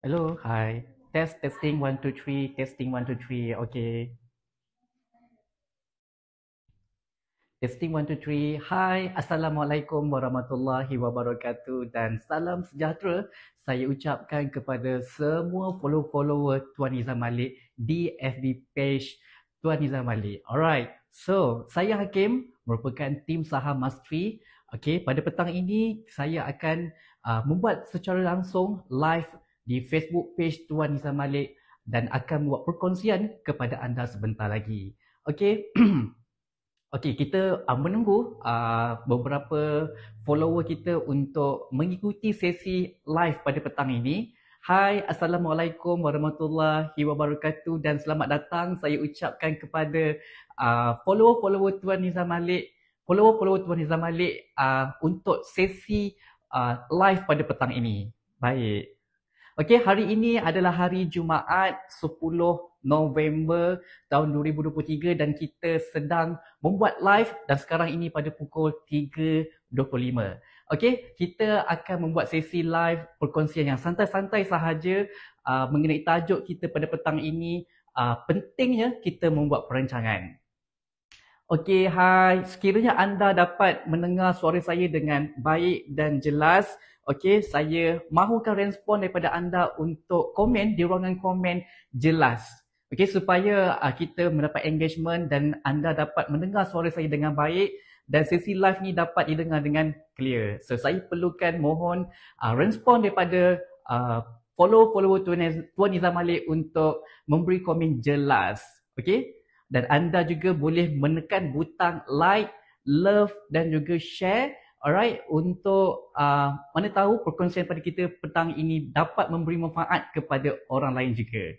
Hello, hi. Test testing one two three. Testing one two three. Okay. Testing one two three. Hi, assalamualaikum warahmatullahi wabarakatuh dan salam sejahtera saya ucapkan kepada semua follow follower Tuan Iza Malik di FB page Tuan Iza Malik. Alright, so saya Hakim merupakan tim saham Mastery Okay, pada petang ini saya akan uh, membuat secara langsung live di Facebook page Tuan Nisa Malik dan akan buat perkongsian kepada anda sebentar lagi. Okay, okay kita uh, menunggu uh, beberapa follower kita untuk mengikuti sesi live pada petang ini. Hai, Assalamualaikum Warahmatullahi Wabarakatuh dan selamat datang saya ucapkan kepada uh, follower-follower Tuan Nisa Malik follower-follower Tuan Hizam Malik uh, untuk sesi uh, live pada petang ini. Baik. Okey, hari ini adalah hari Jumaat 10 November tahun 2023 dan kita sedang membuat live dan sekarang ini pada pukul 3.25. Okey, kita akan membuat sesi live perkongsian yang santai-santai sahaja uh, mengenai tajuk kita pada petang ini uh, pentingnya kita membuat perancangan. Okey, hai. Sekiranya anda dapat mendengar suara saya dengan baik dan jelas, okey, saya mahukan respon daripada anda untuk komen di ruangan komen jelas. Okey, supaya uh, kita mendapat engagement dan anda dapat mendengar suara saya dengan baik dan sesi live ni dapat didengar dengan clear. So, saya perlukan mohon uh, respon daripada uh, follow-follower Tuan Nizam Malik untuk memberi komen jelas. Okey, dan anda juga boleh menekan butang like, love dan juga share alright untuk uh, mana tahu perkongsian pada kita petang ini dapat memberi manfaat kepada orang lain juga.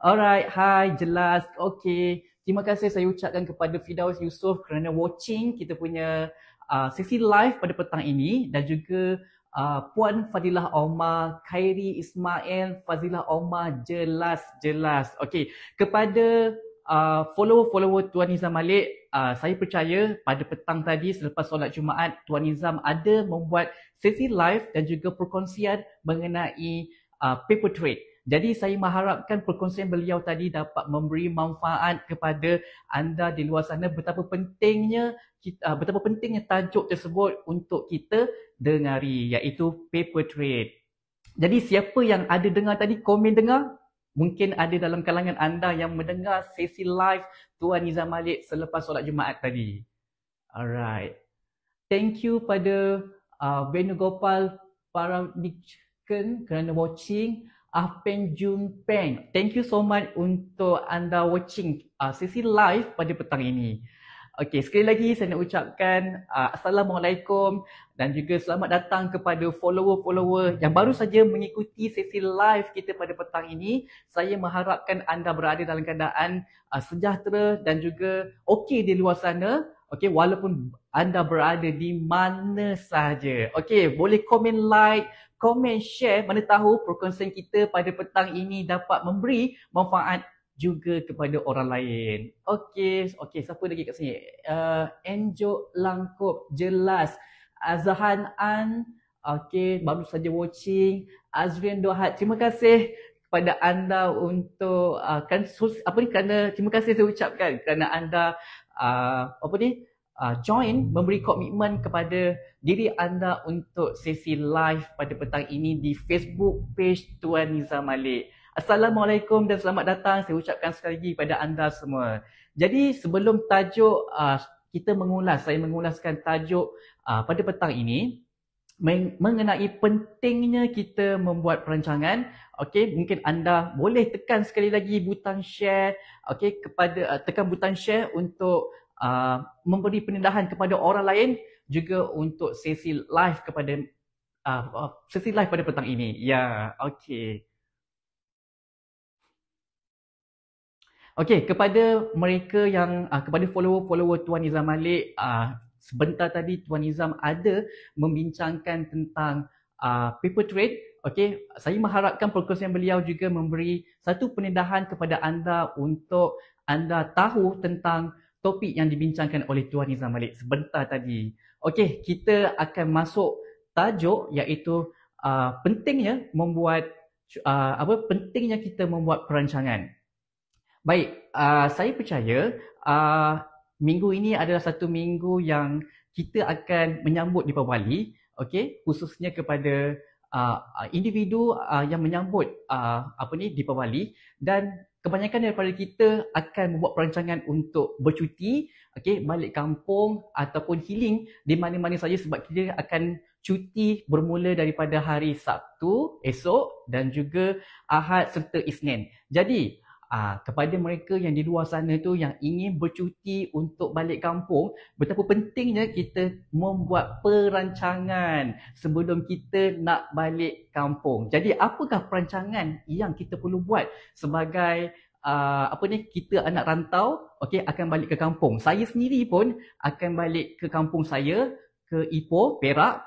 Alright, hi, jelas, okay. Terima kasih saya ucapkan kepada Fidaus Yusof kerana watching kita punya uh, sesi live pada petang ini dan juga uh, Puan Fadilah Omar, Khairi Ismail, Fadilah Omar, jelas, jelas. Okay, kepada Ah, follower-follower Tuan Nizam Malik, uh, saya percaya pada petang tadi selepas solat Jumaat, Tuan Nizam ada membuat sesi live dan juga perkongsian mengenai uh, paper trade. Jadi saya mengharapkan perkongsian beliau tadi dapat memberi manfaat kepada anda di luar sana betapa pentingnya kita, betapa pentingnya tajuk tersebut untuk kita dengari iaitu paper trade. Jadi siapa yang ada dengar tadi komen dengar Mungkin ada dalam kalangan anda yang mendengar sesi live Tuan Nizam Malik selepas solat Jumaat tadi. Alright. Thank you pada uh, Venu Gopal kerana watching. Apeng Jun Peng. Thank you so much untuk anda watching uh, sesi live pada petang ini. Okey, sekali lagi saya nak ucapkan uh, assalamualaikum dan juga selamat datang kepada follower-follower yang baru saja mengikuti sesi live kita pada petang ini. Saya mengharapkan anda berada dalam keadaan uh, sejahtera dan juga okey di luar sana. Okey, walaupun anda berada di mana sahaja. Okey, boleh komen like, komen share, mana tahu perkongsian kita pada petang ini dapat memberi manfaat juga kepada orang lain. Okey, okey, siapa lagi kat sini? Uh, eh, Enjo Langkop, jelas. Azhan An, okey, baru saja watching. Azrin Dohat, terima kasih kepada anda untuk uh, kan sus, apa ni kerana terima kasih saya ucapkan kerana anda uh, apa ni uh, join memberi komitmen kepada diri anda untuk sesi live pada petang ini di Facebook page Tuan Nizam Malik. Assalamualaikum dan selamat datang. Saya ucapkan sekali lagi kepada anda semua. Jadi sebelum tajuk uh, kita mengulas, saya mengulaskan tajuk uh, pada petang ini mengenai pentingnya kita membuat perancangan. Okey, mungkin anda boleh tekan sekali lagi butang share. Okey, kepada uh, tekan butang share untuk uh, memberi penindahan kepada orang lain juga untuk sesi live kepada uh, sesi live pada petang ini. Ya, yeah, okey. Okey, kepada mereka yang uh, kepada follower-follower Tuan Nizam Malik, uh, sebentar tadi Tuan Nizam ada membincangkan tentang uh, paper trade. Okey, saya mengharapkan perkongsian beliau juga memberi satu pendedahan kepada anda untuk anda tahu tentang topik yang dibincangkan oleh Tuan Nizam Malik sebentar tadi. Okey, kita akan masuk tajuk iaitu uh, pentingnya membuat uh, apa pentingnya kita membuat perancangan. Baik, uh, saya percaya uh, minggu ini adalah satu minggu yang kita akan menyambut di Deepawali, okay? khususnya kepada uh, individu uh, yang menyambut uh, apa ni di Deepawali dan kebanyakan daripada kita akan membuat perancangan untuk bercuti, okay? balik kampung ataupun healing di mana-mana saja sebab kita akan cuti bermula daripada hari Sabtu esok dan juga Ahad serta Isnin. Jadi, Ah, kepada mereka yang di luar sana tu yang ingin bercuti untuk balik kampung, betapa pentingnya kita membuat perancangan sebelum kita nak balik kampung. Jadi, apakah perancangan yang kita perlu buat sebagai Uh, apa ni kita anak rantau okey akan balik ke kampung saya sendiri pun akan balik ke kampung saya ke Ipoh Perak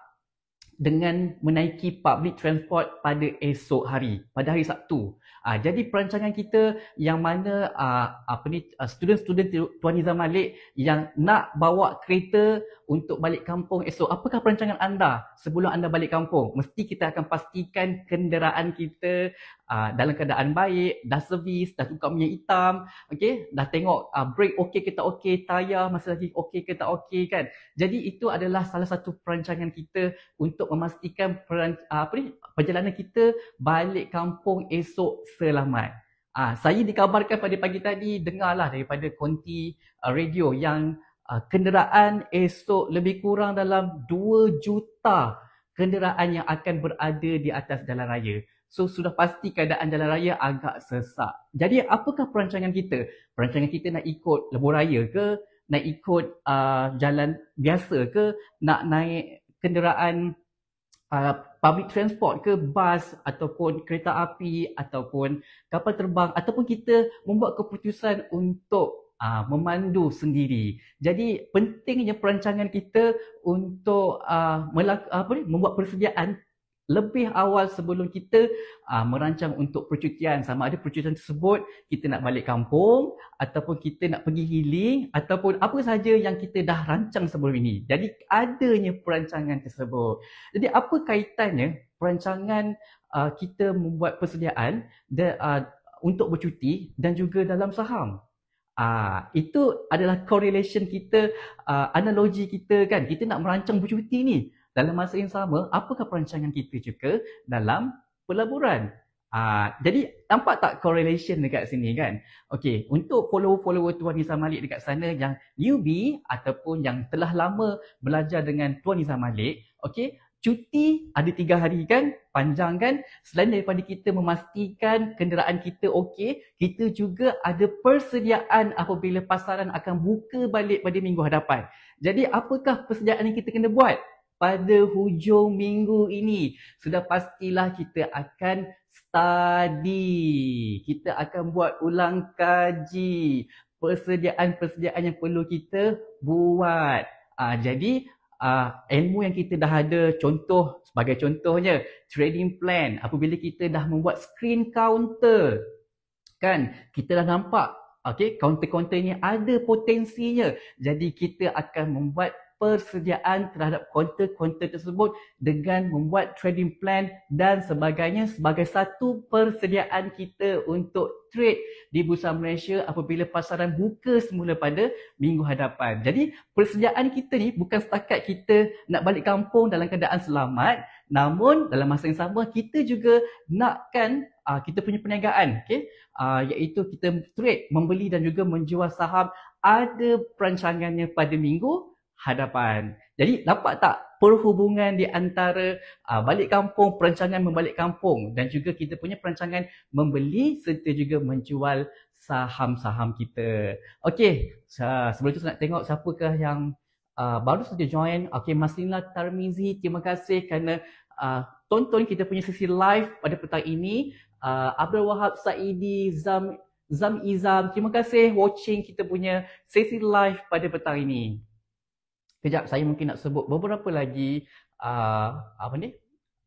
dengan menaiki public transport pada esok hari, pada hari Sabtu. Uh, jadi perancangan kita yang mana uh, apa ni uh, student-student Tuan Nizam Malik yang nak bawa kereta untuk balik kampung esok, apakah perancangan anda sebelum anda balik kampung? Mesti kita akan pastikan kenderaan kita uh, dalam keadaan baik, dah servis, dah tukar minyak hitam, okey, dah tengok uh, brake okey ke tak okey, tayar masih lagi okey ke tak okey kan. Jadi itu adalah salah satu perancangan kita untuk untuk memastikan peran, ah, apa ni, perjalanan kita balik kampung esok selamat. Ah, saya dikabarkan pada pagi tadi, dengarlah daripada konti ah, radio yang ah, kenderaan esok lebih kurang dalam 2 juta kenderaan yang akan berada di atas jalan raya. So sudah pasti keadaan jalan raya agak sesak. Jadi apakah perancangan kita? Perancangan kita nak ikut lebuh raya ke? Nak ikut uh, jalan biasa ke? Nak naik kenderaan Ah, public transport ke bas ataupun kereta api ataupun kapal terbang ataupun kita membuat keputusan untuk uh, memandu sendiri. Jadi pentingnya perancangan kita untuk uh, apa ni, membuat persediaan lebih awal sebelum kita uh, merancang untuk percutian sama ada percutian tersebut kita nak balik kampung ataupun kita nak pergi healing ataupun apa saja yang kita dah rancang sebelum ini jadi adanya perancangan tersebut jadi apa kaitannya perancangan uh, kita membuat persediaan de, uh, untuk bercuti dan juga dalam saham uh, itu adalah correlation kita uh, analogi kita kan kita nak merancang bercuti ni dalam masa yang sama apakah perancangan kita juga dalam pelaburan Aa, ah, jadi nampak tak correlation dekat sini kan okey untuk follower-follower tuan Nizam Malik dekat sana yang newbie ataupun yang telah lama belajar dengan tuan Nizam Malik okey cuti ada tiga hari kan panjang kan selain daripada kita memastikan kenderaan kita okey kita juga ada persediaan apabila pasaran akan buka balik pada minggu hadapan jadi apakah persediaan yang kita kena buat pada hujung minggu ini sudah pastilah kita akan study kita akan buat ulang kaji persediaan-persediaan yang perlu kita buat uh, jadi uh, ilmu yang kita dah ada contoh sebagai contohnya trading plan apabila kita dah membuat screen counter kan kita dah nampak Okay, counter-counter ni ada potensinya. Jadi kita akan membuat persediaan terhadap konten-konten tersebut dengan membuat trading plan dan sebagainya sebagai satu persediaan kita untuk trade di Bursa Malaysia apabila pasaran buka semula pada minggu hadapan. Jadi persediaan kita ni bukan setakat kita nak balik kampung dalam keadaan selamat namun dalam masa yang sama kita juga nakkan uh, kita punya perniagaan okay? uh, ah, iaitu kita trade membeli dan juga menjual saham ada perancangannya pada minggu hadapan. Jadi dapat tak perhubungan di antara uh, balik kampung, perancangan membalik kampung dan juga kita punya perancangan membeli serta juga menjual saham-saham kita. Okey, sebelum tu saya nak tengok siapakah yang uh, baru saja join. Okey, Maslina Tarmizi, terima kasih kerana uh, tonton kita punya sesi live pada petang ini. Uh, Abdul Wahab Saidi, Zam Zam Izam, terima kasih watching kita punya sesi live pada petang ini. Kejap saya mungkin nak sebut beberapa lagi uh, apa ni?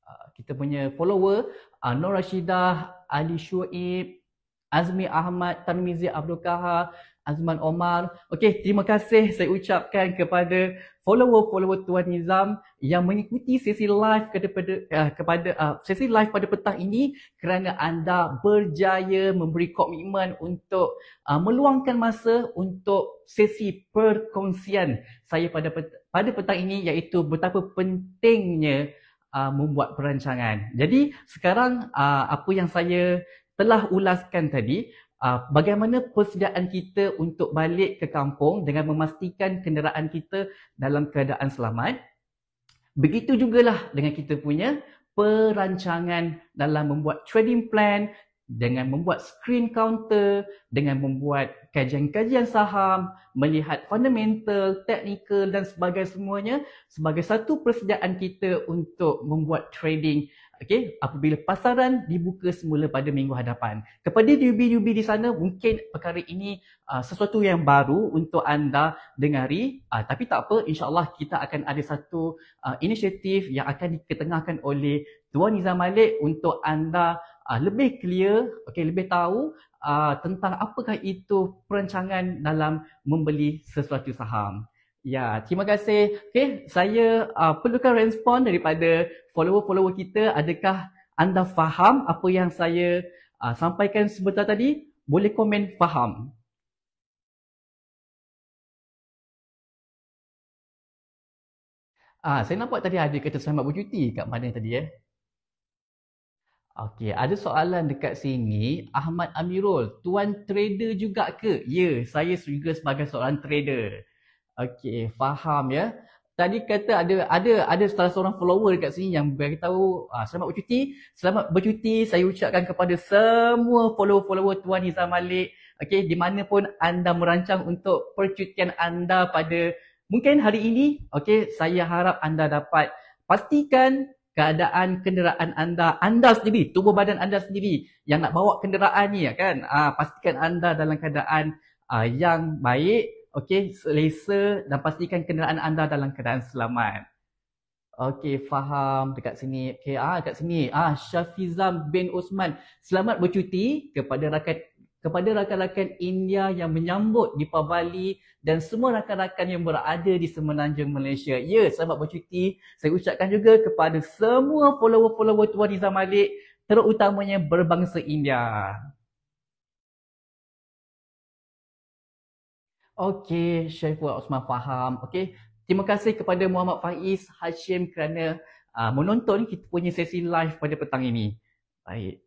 Uh, kita punya follower uh, Nur Rashidah, Ali Shuaib, Azmi Ahmad, Tanmizi Abdul Kahar, Azman Omar. Okey, terima kasih saya ucapkan kepada follower-follower Tuan Nizam yang mengikuti sesi live kepada uh, kepada uh, sesi live pada petang ini kerana anda berjaya memberi komitmen untuk uh, meluangkan masa untuk sesi perkongsian saya pada pet- pada petang ini iaitu betapa pentingnya uh, membuat perancangan. Jadi, sekarang uh, apa yang saya telah ulaskan tadi uh, bagaimana persediaan kita untuk balik ke kampung dengan memastikan kenderaan kita dalam keadaan selamat. Begitu jugalah dengan kita punya perancangan dalam membuat trading plan, dengan membuat screen counter, dengan membuat kajian-kajian saham, melihat fundamental, technical dan sebagainya semuanya sebagai satu persediaan kita untuk membuat trading okay, apabila pasaran dibuka semula pada minggu hadapan. Kepada newbie-newbie di sana, mungkin perkara ini uh, sesuatu yang baru untuk anda dengari. Uh, tapi tak apa, insyaAllah kita akan ada satu uh, inisiatif yang akan diketengahkan oleh Tuan Nizam Malik untuk anda uh, lebih clear, okay, lebih tahu uh, tentang apakah itu perancangan dalam membeli sesuatu saham. Ya, terima kasih. Okay, saya uh, perlukan respon daripada follower-follower kita. Adakah anda faham apa yang saya uh, sampaikan sebentar tadi? Boleh komen faham. Ah, saya nampak tadi ada kata selamat bercuti kat mana tadi eh? Okey, ada soalan dekat sini. Ahmad Amirul, tuan trader juga ke? Ya, saya juga sebagai seorang trader. Okey, faham ya. Tadi kata ada ada ada salah seorang follower dekat sini yang beritahu ah, selamat bercuti. Selamat bercuti saya ucapkan kepada semua follower-follower Tuan Nizam Malik. Okey, di mana pun anda merancang untuk percutian anda pada mungkin hari ini. Okey, saya harap anda dapat pastikan keadaan kenderaan anda, anda sendiri, tubuh badan anda sendiri yang nak bawa kenderaan ni ya kan. Uh, pastikan anda dalam keadaan uh, yang baik, okey, selesa dan pastikan kenderaan anda dalam keadaan selamat. Okey, faham dekat sini. Okey, ah dekat sini. Ah Syafizam bin Osman, selamat bercuti kepada rakan kepada rakan-rakan India yang menyambut di Pabali dan semua rakan-rakan yang berada di semenanjung Malaysia. Ya, selamat bercuti. Saya ucapkan juga kepada semua follower-follower Tuan Rizal Malik terutamanya berbangsa India. Okey, Syaiful Osman faham. Okey, terima kasih kepada Muhammad Faiz Hashim kerana uh, menonton kita punya sesi live pada petang ini. Baik.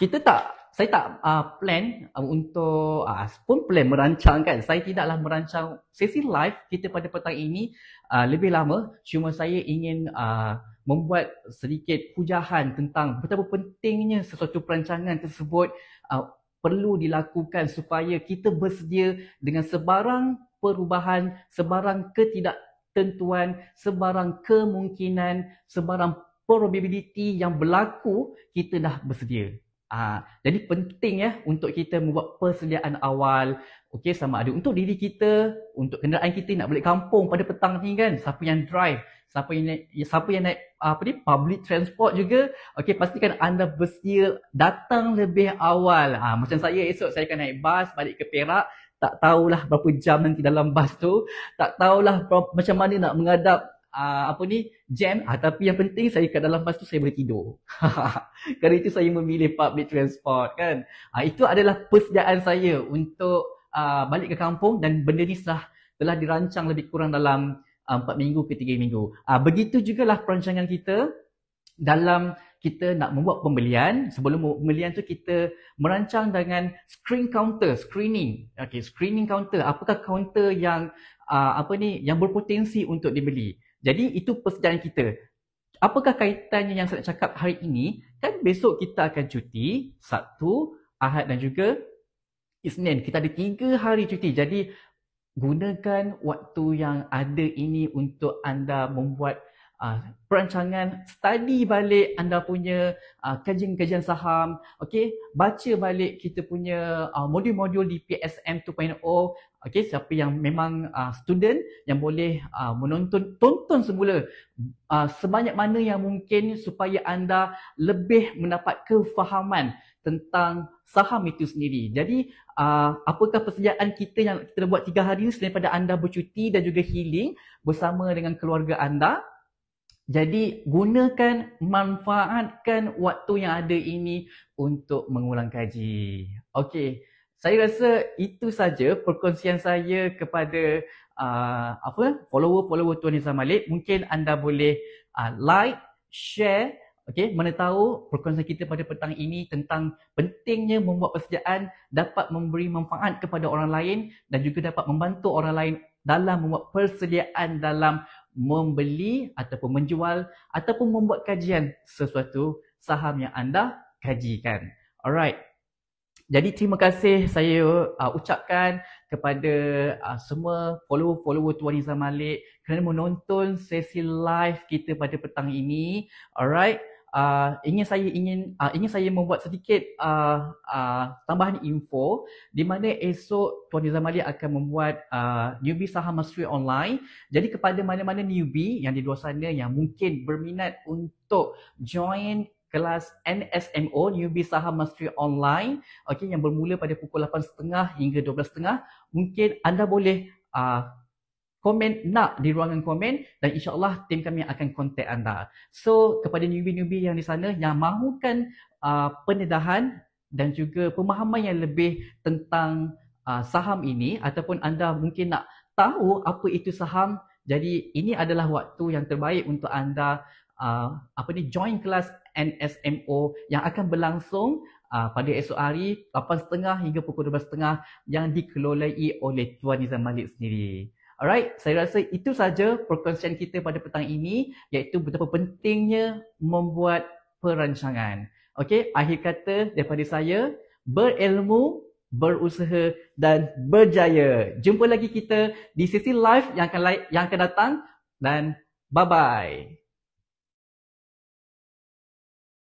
Kita tak saya tak uh, plan uh, untuk uh, pun plan merancang kan saya tidaklah merancang sesi live kita pada petang ini uh, lebih lama cuma saya ingin uh, membuat sedikit hujahan tentang betapa pentingnya sesuatu perancangan tersebut uh, perlu dilakukan supaya kita bersedia dengan sebarang perubahan sebarang ketidaktentuan sebarang kemungkinan sebarang probability yang berlaku kita dah bersedia Ha, jadi penting ya untuk kita membuat persediaan awal okey sama ada untuk diri kita untuk kenderaan kita nak balik kampung pada petang ni kan siapa yang drive siapa yang naik, ya, siapa yang naik apa ni public transport juga okey pastikan anda bersedia datang lebih awal ha, macam saya esok saya akan naik bas balik ke Perak tak tahulah berapa jam nanti dalam bas tu tak tahulah macam mana nak menghadap uh, apa ni jam ah, tapi yang penting saya kat dalam bas tu saya boleh tidur. Kerana itu saya memilih public transport kan. Ah, itu adalah persediaan saya untuk uh, balik ke kampung dan benda ni telah, telah dirancang lebih kurang dalam uh, ah, 4 minggu ke 3 minggu. Ah, begitu jugalah perancangan kita dalam kita nak membuat pembelian sebelum pembelian tu kita merancang dengan screen counter screening okey screening counter apakah counter yang uh, apa ni yang berpotensi untuk dibeli jadi itu persediaan kita. Apakah kaitannya yang saya nak cakap hari ini? Kan besok kita akan cuti Sabtu, Ahad dan juga Isnin. Kita ada tiga hari cuti. Jadi gunakan waktu yang ada ini untuk anda membuat uh, perancangan study balik anda punya uh, kajian-kajian saham okey baca balik kita punya uh, modul-modul di PSM 2.0 uh, Okey, siapa yang memang uh, student yang boleh uh, menonton, tonton semula uh, sebanyak mana yang mungkin supaya anda lebih mendapat kefahaman tentang saham itu sendiri. Jadi, uh, apakah persediaan kita yang kita buat tiga hari ini selain pada anda bercuti dan juga healing bersama dengan keluarga anda? Jadi, gunakan, manfaatkan waktu yang ada ini untuk mengulang kaji. Okey saya rasa itu saja perkongsian saya kepada uh, apa follower-follower Tuan Nizam Malik. Mungkin anda boleh uh, like, share, okay, mana tahu perkongsian kita pada petang ini tentang pentingnya membuat persediaan dapat memberi manfaat kepada orang lain dan juga dapat membantu orang lain dalam membuat persediaan dalam membeli ataupun menjual ataupun membuat kajian sesuatu saham yang anda kajikan. Alright. Jadi terima kasih saya uh, ucapkan kepada uh, semua follower-follower Tuan Nizam Malik kerana menonton sesi live kita pada petang ini. Alright. Uh, ingin saya ingin uh, ingin saya membuat sedikit uh, uh, tambahan info di mana esok Tuan Nizam Malik akan membuat uh, newbie saham Mastery online. Jadi kepada mana-mana newbie yang di luar sana yang mungkin berminat untuk join kelas NSMO Newbie Saham Mastery Online okay, yang bermula pada pukul 8.30 hingga 12.30 mungkin anda boleh uh, komen nak di ruangan komen dan insyaAllah tim kami akan kontak anda. So kepada newbie-newbie yang di sana yang mahukan uh, pendedahan dan juga pemahaman yang lebih tentang uh, saham ini ataupun anda mungkin nak tahu apa itu saham jadi ini adalah waktu yang terbaik untuk anda uh, apa ni join kelas NSMO yang akan berlangsung uh, pada esok hari 8.30 hingga pukul 12.30 yang dikelolai oleh Tuan Nizam Malik sendiri. Alright, saya rasa itu saja perkongsian kita pada petang ini iaitu betapa pentingnya membuat perancangan. Okey, akhir kata daripada saya, berilmu, berusaha dan berjaya. Jumpa lagi kita di sesi live yang akan yang akan datang dan bye-bye.